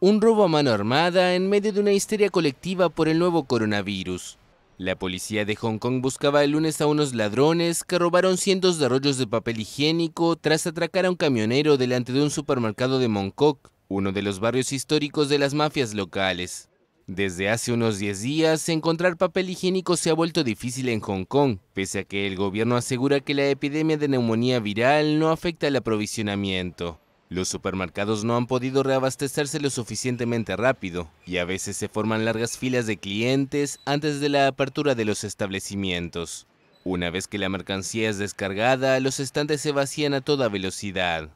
Un robo a mano armada en medio de una histeria colectiva por el nuevo coronavirus. La policía de Hong Kong buscaba el lunes a unos ladrones que robaron cientos de rollos de papel higiénico tras atracar a un camionero delante de un supermercado de Mongkok, uno de los barrios históricos de las mafias locales. Desde hace unos 10 días, encontrar papel higiénico se ha vuelto difícil en Hong Kong, pese a que el gobierno asegura que la epidemia de neumonía viral no afecta el aprovisionamiento. Los supermercados no han podido reabastecerse lo suficientemente rápido y a veces se forman largas filas de clientes antes de la apertura de los establecimientos. Una vez que la mercancía es descargada, los estantes se vacían a toda velocidad.